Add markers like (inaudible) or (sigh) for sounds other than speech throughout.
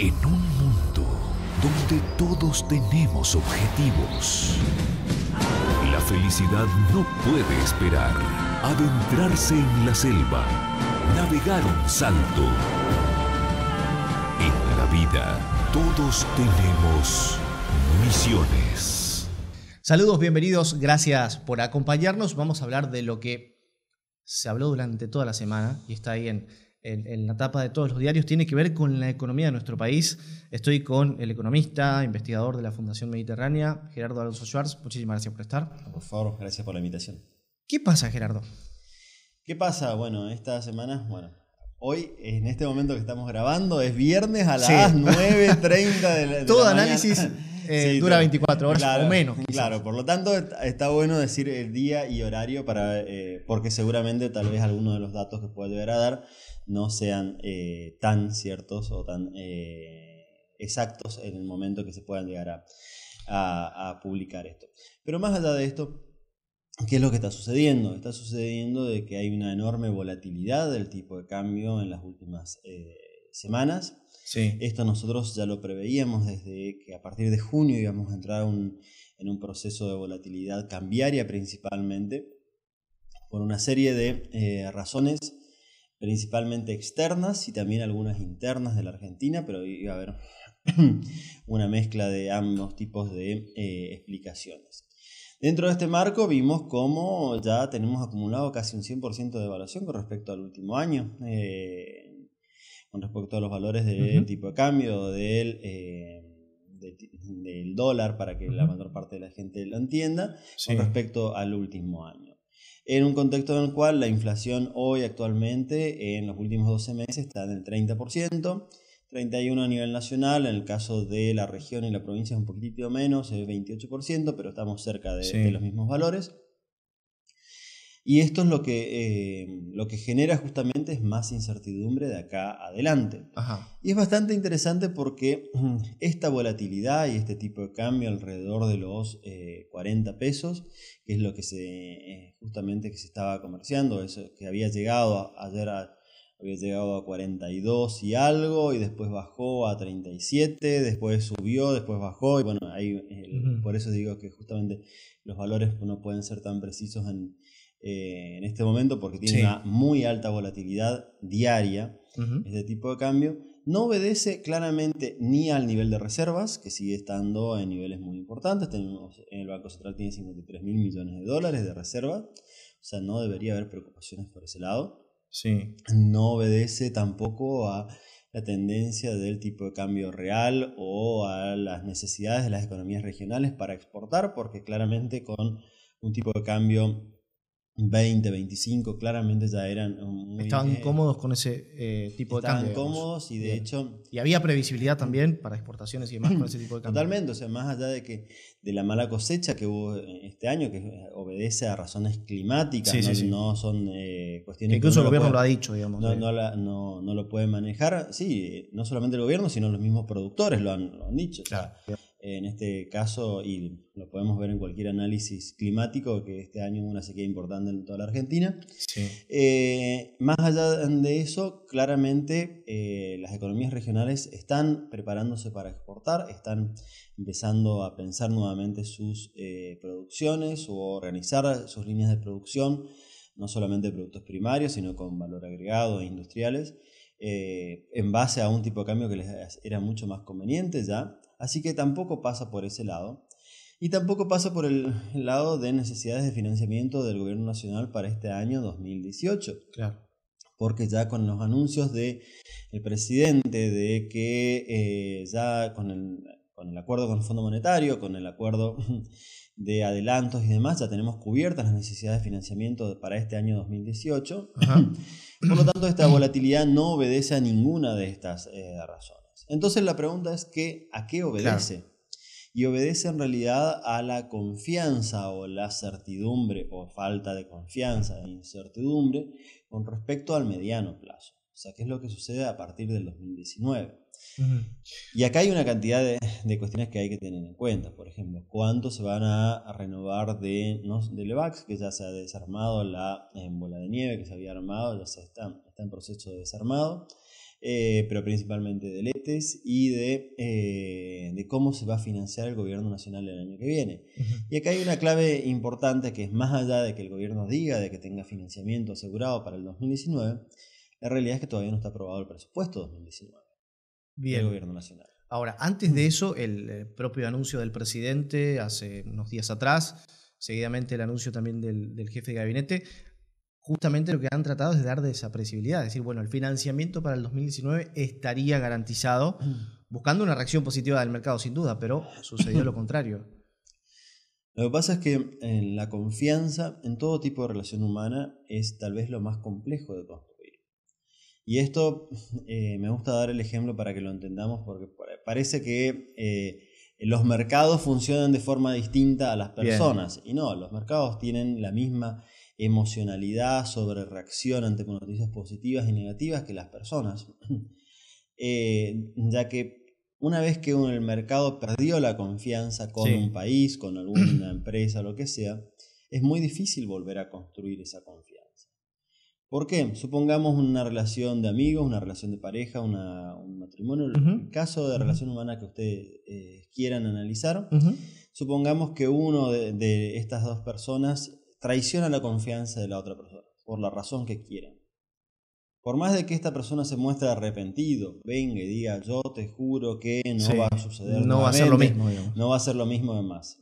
En un mundo donde todos tenemos objetivos, la felicidad no puede esperar. Adentrarse en la selva, navegar un salto. En la vida todos tenemos misiones. Saludos, bienvenidos, gracias por acompañarnos. Vamos a hablar de lo que se habló durante toda la semana y está ahí en en, la tapa de todos los diarios tiene que ver con la economía de nuestro país. Estoy con el economista, investigador de la Fundación Mediterránea, Gerardo Alonso Schwartz. Muchísimas gracias por estar. Por favor, gracias por la invitación. ¿Qué pasa, Gerardo? ¿Qué pasa? Bueno, esta semana, bueno, Hoy, en este momento que estamos grabando, es viernes a las 9.30 de la Todo análisis (laughs) Eh, dura 24 horas o menos. Claro, por lo tanto está bueno decir el día y horario para, eh, porque seguramente tal vez algunos de los datos que pueda llegar a dar no sean eh, tan ciertos o tan exactos en el momento que se puedan llegar a, publicar esto. Pero más allá de esto, ¿Qué es lo que está sucediendo? Está sucediendo de que hay una enorme volatilidad del tipo de cambio en las últimas eh, semanas. Sí. Esto nosotros ya lo preveíamos desde que a partir de junio íbamos a entrar en un proceso de volatilidad cambiaria principalmente, por una serie de eh, razones principalmente externas y también algunas internas de la Argentina, pero iba a haber (clears throat) una mezcla de ambos tipos de eh, explicaciones. Dentro de este marco vimos cómo ya tenemos acumulado casi un 100% de evaluación con respecto al último año. Eh, con respecto a los valores del tipo de cambio, del, eh, del dólar, para que la mayor parte de la gente lo entienda, con respecto al último año. En un contexto en el cual la inflación hoy actualmente, en los últimos 12 meses, está en el 30%. 31 a nivel nacional, en el caso de la región y la provincia es un poquitito menos, es 28%, pero estamos cerca de los mismos valores. Y esto es lo que, eh, lo que genera justamente es más incertidumbre de acá adelante. Y es bastante interesante porque mm, esta volatilidad y este tipo de cambio alrededor de los 40 eh, pesos, que es lo que se eh, justamente que se estaba comerciando, eso que había llegado a, ayer a, llegado a 42 y algo y después bajó a 37, después subió, después bajó y bueno, ahí por eso digo que justamente los valores no pueden ser tan precisos en eh, en este momento porque tiene una muy alta volatilidad diaria, este tipo de cambio. No obedece claramente ni al nivel de reservas, que sigue estando en niveles muy importantes. Tenemos, el Banco Central tiene 53 mil millones de dólares de reservas, o sea, no debería haber preocupaciones por ese lado. No obedece tampoco a la tendencia del tipo de cambio real o a las necesidades de las economías regionales para exportar, porque claramente con un tipo de cambio 20, 25, claramente ya eran... Um, muy, estaban cómodos con ese eh, tipo de cambio. Estaban cómodos y de hecho... Y había previsibilidad también para exportaciones y demás con ese tipo de (clears throat) cambio. Totalmente, o sea, más allá de que de la mala cosecha que hubo este año, que eh, obedece a razones climáticas, no, son eh, cuestiones... incluso el gobierno lo, ha dicho, digamos. No, no, la, no, lo puede manejar, sí, no solamente el gobierno, sino los mismos productores lo han, lo han dicho en este caso, y lo podemos ver en cualquier análisis climático, que este año hubo una sequía importante en toda la Argentina. Eh, más allá de eso, claramente eh, las economías regionales están preparándose para exportar, están empezando a pensar nuevamente sus eh, producciones o organizar sus líneas de producción, no solamente de productos primarios, sino con valor agregado e industriales. en base a un tipo de cambio que les era mucho más conveniente ya, así que tampoco pasa por ese lado. Y tampoco pasa por el lado de necesidades de financiamiento del gobierno nacional para este año 2018. Claro. Porque ya con los anuncios del el presidente de que eh, ya con el, acuerdo con el Fondo Monetario, con el acuerdo (laughs) de adelantos y demás, ya tenemos cubiertas las necesidades de financiamiento para este año 2018. Por lo tanto, esta volatilidad no obedece a ninguna de estas eh, razones. Entonces la pregunta es que, ¿a qué obedece? Y obedece en realidad a la confianza o la certidumbre o falta de confianza de incertidumbre con respecto al mediano plazo. O sea, qué es lo que sucede a partir del 2019. Y acá hay una cantidad de, cuestiones que hay que tener en cuenta. Por ejemplo, cuánto se van a renovar de, de Levax, que ya se ha desarmado la eh, bola de nieve que se había armado, ya se está, está en proceso de desarmado. Eh, pero principalmente de LETES y de, eh, de, cómo se va a financiar el gobierno nacional el año que viene. Y acá hay una clave importante que es más allá de que el gobierno diga de que tenga financiamiento asegurado para el 2019, la realidad es que todavía no está aprobado el presupuesto 2019 del gobierno nacional. Ahora, antes de eso, el eh, propio anuncio del presidente hace unos días atrás, seguidamente el anuncio también del jefe de gabinete, justamente lo que han tratado es de dar desapreciabilidad, es decir, bueno, el financiamiento para el 2019 estaría garantizado, mm. buscando una reacción positiva del mercado sin duda, pero sucedió lo contrario. Lo que pasa es que eh, la confianza en todo tipo de relación humana es tal vez lo más complejo de construir. Y esto eh, me gusta dar el ejemplo para que lo entendamos porque parece que eh, los mercados funcionan de forma distinta a las personas. Y no, los mercados tienen la misma emocionalidad, sobre reacción ante noticias positivas y negativas que las personas, (clears throat) eh, ya que una vez que el mercado perdió la confianza con un país, con alguna (clears throat) empresa, lo que sea, es muy difícil volver a construir esa confianza. ¿Por qué? Supongamos una relación de amigos, una relación de pareja, un matrimonio, el caso de relación humana que ustedes eh, quieran analizar. Supongamos que uno de, de estas dos personas traiciona la confianza de la otra persona, por la razón que quiera. Por más de que esta persona se muestre arrepentido, venga y diga, yo te juro que no va a suceder. No va a ser lo mismo. No va a ser lo mismo de más.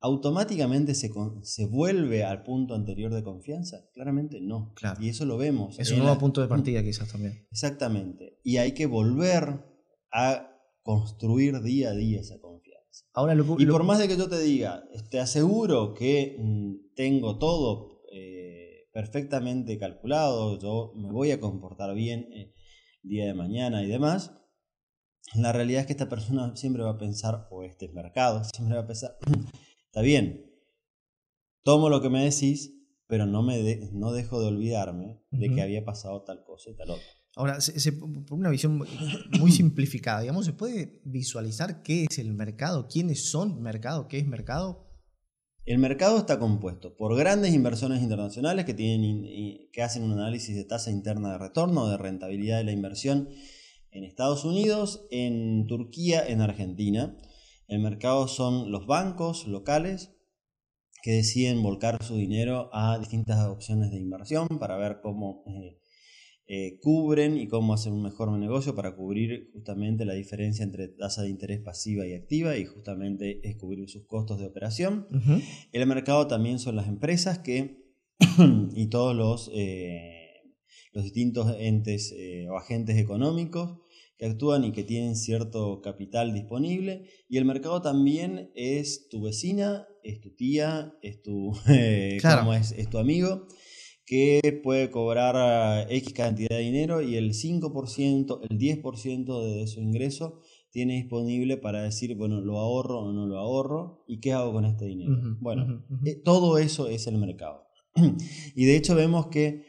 ¿Automáticamente se, se, vuelve al punto anterior de confianza? Claramente no. Claro. Y eso lo vemos. Es un nuevo punto de partida quizás también. Exactamente. Y hay que volver a construir día a día esa confianza. Ahora lo, y por más de que yo te diga, te aseguro que mm, tengo todo eh, perfectamente calculado, yo me voy a comportar bien el eh, día de mañana y demás, la realidad es que esta persona siempre va a pensar, o este mercado (laughs) siempre va a pensar, (clears throat) está bien, tomo lo que me decís, pero no, me no dejo de olvidarme de que había pasado tal cosa y tal otra. Ahora, por una visión muy simplificada, digamos, ¿se puede visualizar qué es el mercado? ¿Quiénes son mercado? ¿Qué es mercado? El mercado está compuesto por grandes inversiones internacionales que, hacen un análisis de tasa interna de retorno, de rentabilidad de la inversión en Estados Unidos, en Turquía, en Argentina. El mercado son los bancos locales que deciden volcar su dinero a distintas opciones de inversión para ver cómo eh, eh, cubren y cómo hacen un mejor negocio para cubrir justamente la diferencia entre tasa de interés pasiva y activa y justamente es cubrir sus costos de operación. El mercado también son las empresas que (clears throat) y todos los, eh, los distintos entes eh, o agentes económicos que actúan y que tienen cierto capital disponible. Y el mercado también es tu vecina, es tu tía, es tu, (laughs) es tu amigo que puede cobrar ah, X cantidad de dinero y el 5%, el 10% de su ingreso tiene disponible para decir, bueno, lo ahorro o no lo ahorro y qué hago con este dinero. bueno, eh, todo eso es el mercado. (clears throat) y de hecho vemos que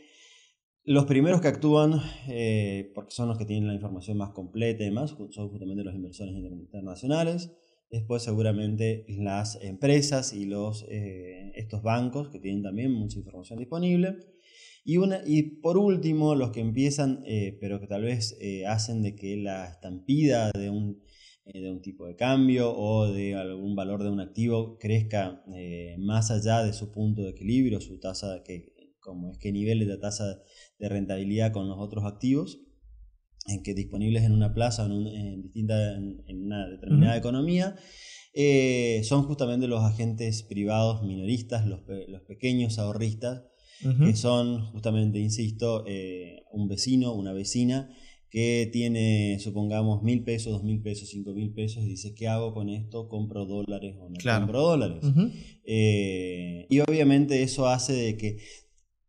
los primeros que actúan, eh, porque son los que tienen la información más completa y más, son justamente los inversores internacionales. Después seguramente las empresas y los, eh, estos bancos que tienen también mucha información disponible. Y, una, y por último, los que empiezan, eh, pero que tal vez eh, hacen de que la estampida de un, tipo de cambio o de algún valor de un activo crezca más allá de su punto de equilibrio, su tasa, que, como es que niveles de tasa de rentabilidad con los otros activos en que disponibles en una plaza en, en una determinada economía, eh, son justamente los agentes privados minoristas, los, pequeños ahorristas, que son justamente, insisto, eh, un vecino, una vecina que tiene, supongamos, mil pesos, dos mil pesos, cinco mil pesos, y dice, ¿qué hago con esto? ¿Compro dólares o no compro dólares? Eh, y obviamente eso hace de que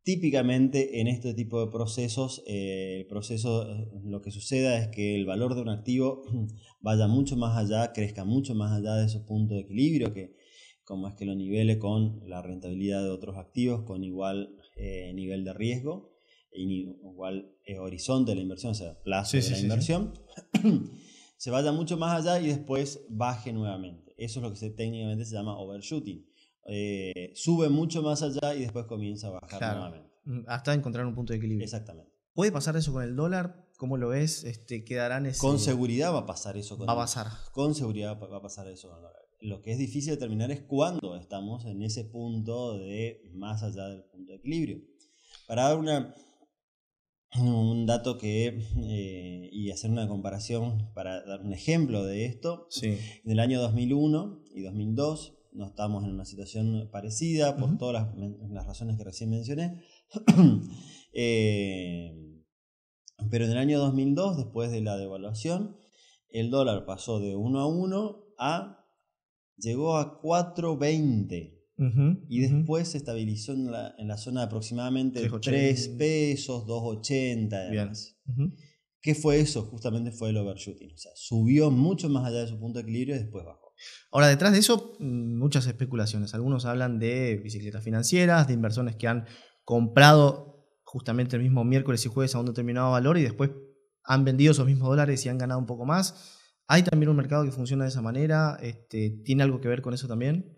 Típicamente en este tipo de procesos, eh, el proceso, eh, lo que suceda es que el valor de un activo (clears throat) vaya mucho más allá, crezca mucho más allá de esos punto de equilibrio, que como es que lo nivele con la rentabilidad de otros activos con igual eh, nivel de riesgo y igual horizonte de la inversión, o sea, plazo de la inversión, (clears throat) se vaya mucho más allá y después baje nuevamente. Eso es lo que técnicamente se llama overshooting. Eh, sube mucho más allá y después comienza a bajar nuevamente. Mm, hasta encontrar un punto de equilibrio. Exactamente. ¿Puede pasar eso con el dólar? ¿Cómo lo ves? Este, ¿Quedarán Con seguridad va a pasar eso. Con va a pasar. con seguridad va a pasar eso con el dólar. Lo que es difícil determinar es cuándo estamos en ese punto de más allá del punto de equilibrio. Para dar una, un dato que eh, y hacer una comparación para dar un ejemplo de esto. En el año 2001 y 2002 no estamos en una situación parecida por todas las, razones que recién mencioné. (clears throat) Eh, pero en el año 2002, después de la devaluación, el dólar pasó de 1 a 1 a... llegó a 4.20. y después se estabilizó en la, en la, zona de aproximadamente 3 pesos, 2.80 ¿Qué fue eso? Justamente fue el overshooting. O sea, subió mucho más allá de su punto de equilibrio y después bajó. Ahora, detrás de eso, mm, muchas especulaciones. Algunos hablan de bicicletas financieras, de inversiones que han comprado justamente el mismo miércoles y jueves a un determinado valor y después han vendido esos mismos dólares y han ganado un poco más. ¿Hay también un mercado que funciona de esa manera? Este, ¿Tiene algo que ver con eso también?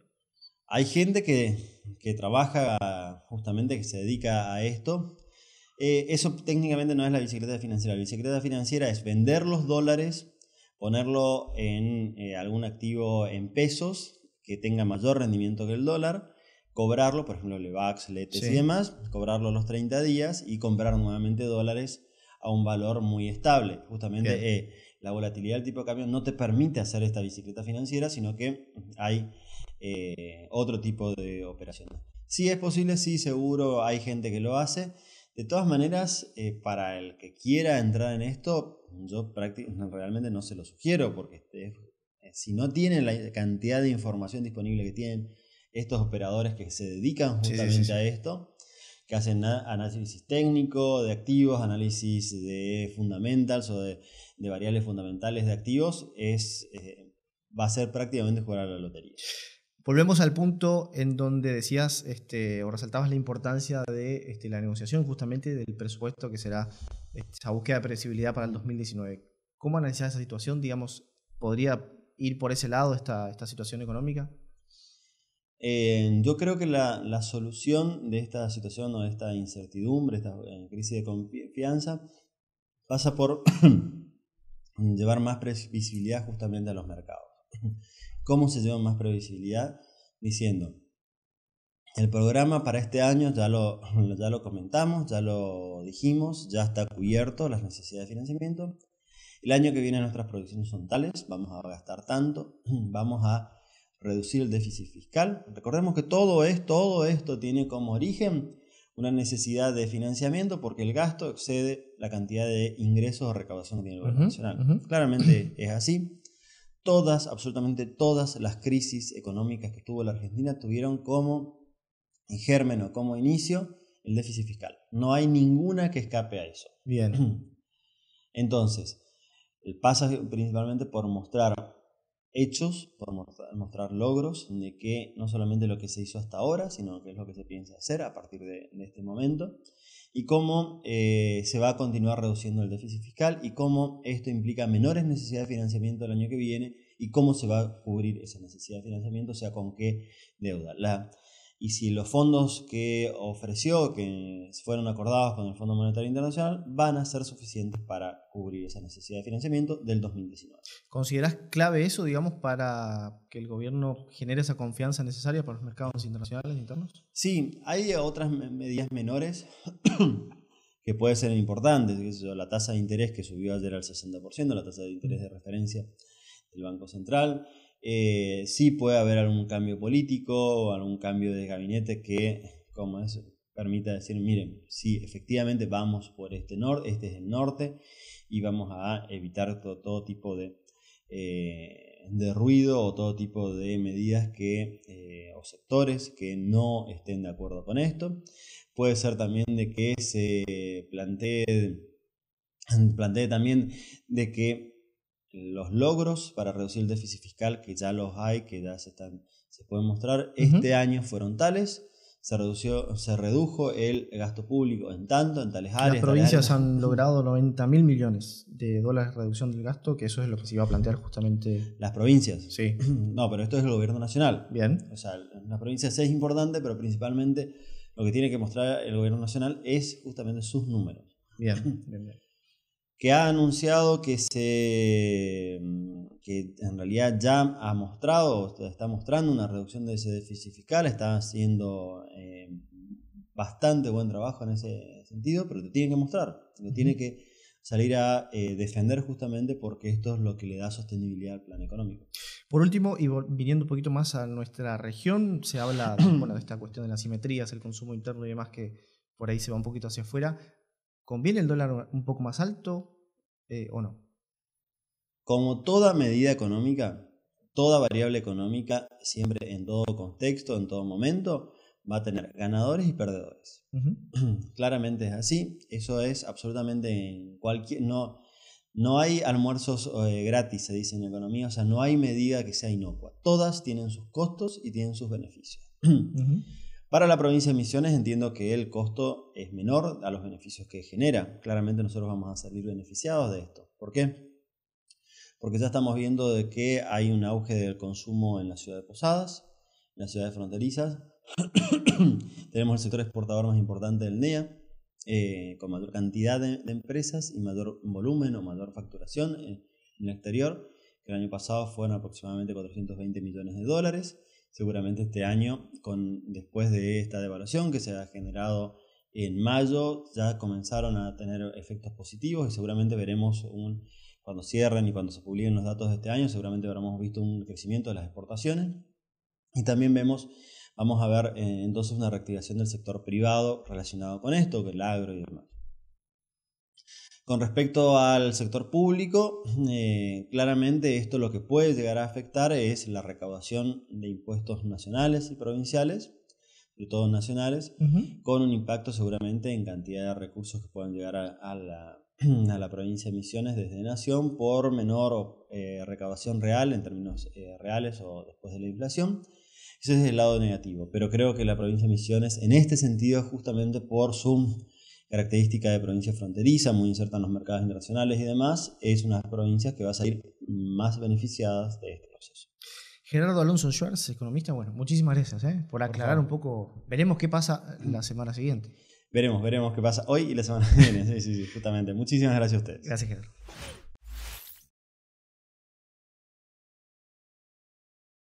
Hay gente que, que trabaja justamente, que se dedica a esto. Eh, eso técnicamente no es la bicicleta financiera. La bicicleta financiera es vender los dólares ponerlo en eh, algún activo en pesos que tenga mayor rendimiento que el dólar, cobrarlo, por ejemplo, Levax, LETES y demás, cobrarlo los 30 días y comprar nuevamente dólares a un valor muy estable. Justamente eh, la volatilidad del tipo de cambio no te permite hacer esta bicicleta financiera, sino que hay eh, otro tipo de operaciones. Si es posible, sí, seguro hay gente que lo hace. De todas maneras, eh, para el que quiera entrar en esto, yo realmente no se lo sugiero porque este, eh, si no tienen la cantidad de información disponible que tienen estos operadores que se dedican justamente a esto, que hacen análisis técnico de activos, análisis de fundamentals o de, variables fundamentales de activos, es, eh, va a ser prácticamente jugar a la lotería. Volvemos al punto en donde decías este, o resaltabas la importancia de este, la negociación justamente del presupuesto que será este, esa búsqueda de previsibilidad para el 2019. ¿Cómo analizar esa situación? Digamos, ¿podría ir por ese lado esta, esta situación económica? Eh, yo creo que la, la, solución de esta situación o de esta incertidumbre, esta eh, crisis de confianza, pasa por (clears throat) llevar más previsibilidad justamente a los mercados. ¿Cómo se lleva más previsibilidad? Diciendo, el programa para este año ya lo, (laughs) ya lo comentamos, ya lo dijimos, ya está cubierto las necesidades de financiamiento. El año que viene nuestras proyecciones son tales, vamos a gastar tanto, (clears throat) vamos a reducir el déficit fiscal. Recordemos que todo, es, todo esto tiene como origen una necesidad de financiamiento porque el gasto excede la cantidad de ingresos o recaudación del tiene gobierno nacional. Claramente es así todas, absolutamente todas las crisis económicas que tuvo la Argentina tuvieron como en o como inicio el déficit fiscal. No hay ninguna que escape a eso. Bien. (clears throat) Entonces, pasa principalmente por mostrar hechos, por mostrar logros de que no solamente lo que se hizo hasta ahora, sino que es lo que se piensa hacer a partir de este momento y cómo eh, se va a continuar reduciendo el déficit fiscal y cómo esto implica menores necesidades de financiamiento el año que viene y cómo se va a cubrir esa necesidad de financiamiento, o sea, con qué deuda y si los fondos que ofreció, que fueron acordados con el Fondo Monetario Internacional, van a ser suficientes para cubrir esa necesidad de financiamiento del 2019. ¿Consideras clave eso, digamos, para que el gobierno genere esa confianza necesaria para los mercados internacionales internos? Sí, hay otras medidas menores (coughs) que pueden ser importantes, la tasa de interés que subió ayer al 60%, la tasa de interés de referencia del Banco Central, eh, sí puede haber algún cambio político o algún cambio de gabinete que, como es, permita decir, miren, sí, efectivamente vamos por este norte, este es el norte, y vamos a evitar todo, todo tipo de, eh, de ruido o todo tipo de medidas que, eh, o sectores que no estén de acuerdo con esto. Puede ser también de que se plantee, plantee también de que los logros para reducir el déficit fiscal, que ya los hay, que ya se, se pueden mostrar, este año fueron tales. Se, redució, se redujo el gasto público en tanto, en tales áreas. Las provincias han logrado 90 mil millones de dólares de reducción del gasto, que eso es lo que se iba a plantear justamente. Las provincias. Sí. (clears throat) No, pero esto es el gobierno nacional. Bien. O sea, las provincias es importante, pero principalmente lo que tiene que mostrar el gobierno nacional es justamente sus números. Bien, (clears throat) bien, bien que ha anunciado que se mm, que en realidad ya ha mostrado, está mostrando una reducción de ese déficit fiscal, está haciendo eh, bastante buen trabajo en ese sentido, pero te tiene que mostrar, te tiene que salir a eh, defender justamente porque esto es lo que le da sostenibilidad al plan económico. Por último, y viniendo un poquito más a nuestra región, se habla bueno, de esta cuestión de las simetrías, el consumo interno y demás que por ahí se va un poquito hacia afuera. ¿Conviene el dólar un poco más alto eh, o no? Como toda medida económica, toda variable económica, siempre en todo contexto, en todo momento, va a tener ganadores y perdedores. (clears throat) Claramente es así, eso es absolutamente en cualquier... No, no hay almuerzos eh, gratis, se dice en economía, o sea, no hay medida que sea inocua. Todas tienen sus costos y tienen sus beneficios. (clears throat) Para la provincia de Misiones entiendo que el costo es menor a los beneficios que genera. Claramente nosotros vamos a salir beneficiados de esto. ¿Por qué? Porque ya estamos viendo de que hay un auge del consumo en la ciudad de Posadas, en ciudad de fronterizas. (coughs) Tenemos el sector exportador más importante del NEA, eh, con mayor cantidad de, empresas y mayor volumen o mayor facturación eh, en el exterior, que el año pasado fueron aproximadamente 420 millones de dólares seguramente este año, con, después de esta devaluación que se ha generado en mayo, ya comenzaron a tener efectos positivos y seguramente veremos un, cuando cierren y cuando se publiquen los datos de este año, seguramente habremos visto un crecimiento de las exportaciones. Y también vemos, vamos a ver eh, entonces una reactivación del sector privado relacionado con esto, que el agro y demás. Con respecto al sector público, (clears throat) eh, claramente esto lo que puede llegar a afectar es la recaudación de impuestos nacionales y provinciales, sobre todo nacionales, con un impacto seguramente en cantidad de recursos que puedan llegar a, (clears throat) la, provincia de Misiones desde Nación por menor eh, recaudación real en términos eh, reales o después de la inflación. Ese es el lado negativo, pero creo que la provincia de Misiones en este sentido, justamente por su característica de provincia fronteriza, muy inserta en los mercados internacionales y demás, es una de provincias que va a salir más beneficiadas de este proceso. Gerardo Alonso Schwartz, economista, bueno, muchísimas gracias ¿eh? por aclarar un poco. Veremos qué pasa la semana siguiente. Veremos, veremos qué pasa hoy y la semana que viene. Sí, sí, sí, justamente. Muchísimas gracias a ustedes. Gracias, Gerardo.